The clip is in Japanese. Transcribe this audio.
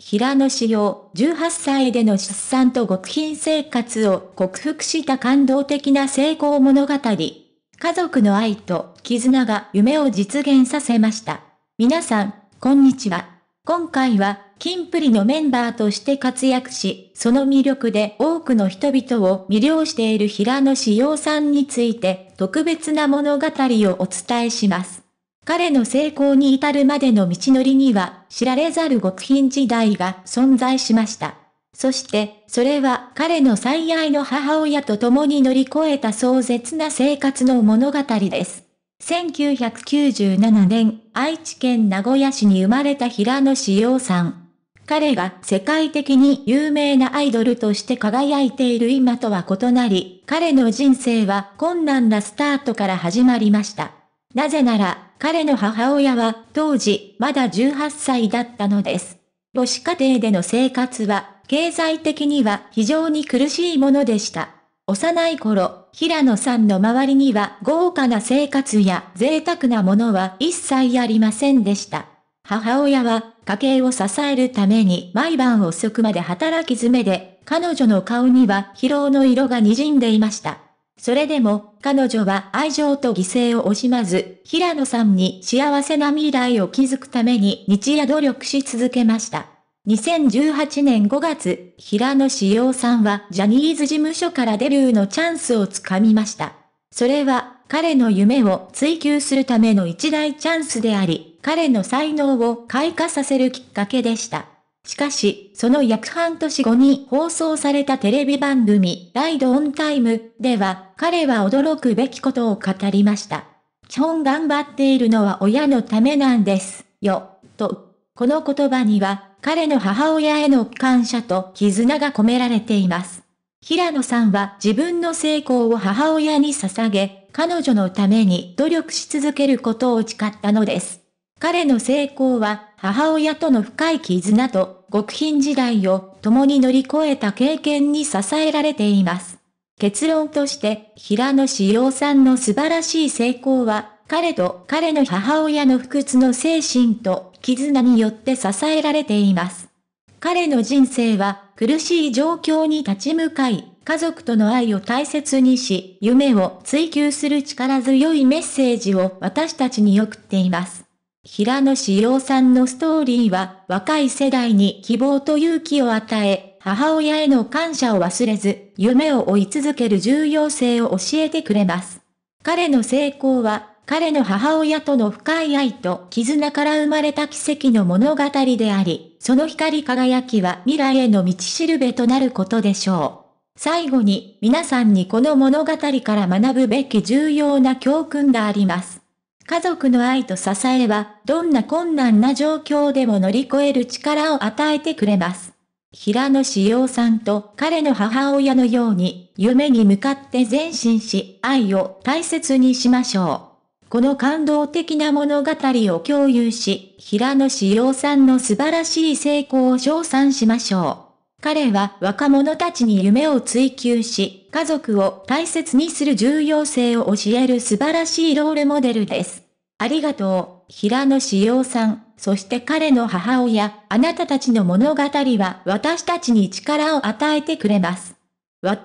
平野紫耀、18歳での出産と極貧生活を克服した感動的な成功物語。家族の愛と絆が夢を実現させました。皆さん、こんにちは。今回は、キンプリのメンバーとして活躍し、その魅力で多くの人々を魅了している平野紫耀さんについて、特別な物語をお伝えします。彼の成功に至るまでの道のりには、知られざる極貧時代が存在しました。そして、それは彼の最愛の母親と共に乗り越えた壮絶な生活の物語です。1997年、愛知県名古屋市に生まれた平野志陽さん。彼が世界的に有名なアイドルとして輝いている今とは異なり、彼の人生は困難なスタートから始まりました。なぜなら、彼の母親は当時まだ18歳だったのです。母子家庭での生活は経済的には非常に苦しいものでした。幼い頃、平野さんの周りには豪華な生活や贅沢なものは一切ありませんでした。母親は家計を支えるために毎晩遅くまで働き詰めで、彼女の顔には疲労の色が滲んでいました。それでも、彼女は愛情と犠牲を惜しまず、平野さんに幸せな未来を築くために日夜努力し続けました。2018年5月、平野志陽さんはジャニーズ事務所からデビューのチャンスをつかみました。それは、彼の夢を追求するための一大チャンスであり、彼の才能を開花させるきっかけでした。しかし、その約半年後に放送されたテレビ番組、ライドオンタイムでは、彼は驚くべきことを語りました。基本頑張っているのは親のためなんです、よ、と。この言葉には、彼の母親への感謝と絆が込められています。平野さんは自分の成功を母親に捧げ、彼女のために努力し続けることを誓ったのです。彼の成功は母親との深い絆と極貧時代を共に乗り越えた経験に支えられています。結論として、平野志陽さんの素晴らしい成功は、彼と彼の母親の不屈の精神と絆によって支えられています。彼の人生は苦しい状況に立ち向かい、家族との愛を大切にし、夢を追求する力強いメッセージを私たちに送っています。平野紫耀さんのストーリーは、若い世代に希望と勇気を与え、母親への感謝を忘れず、夢を追い続ける重要性を教えてくれます。彼の成功は、彼の母親との深い愛と絆から生まれた奇跡の物語であり、その光り輝きは未来への道しるべとなることでしょう。最後に、皆さんにこの物語から学ぶべき重要な教訓があります。家族の愛と支えは、どんな困難な状況でも乗り越える力を与えてくれます。平野志陽さんと彼の母親のように、夢に向かって前進し、愛を大切にしましょう。この感動的な物語を共有し、平野志陽さんの素晴らしい成功を称賛しましょう。彼は若者たちに夢を追求し、家族を大切にする重要性を教える素晴らしいロールモデルです。ありがとう、平野志陽さん、そして彼の母親、あなたたちの物語は私たちに力を与えてくれます。わ、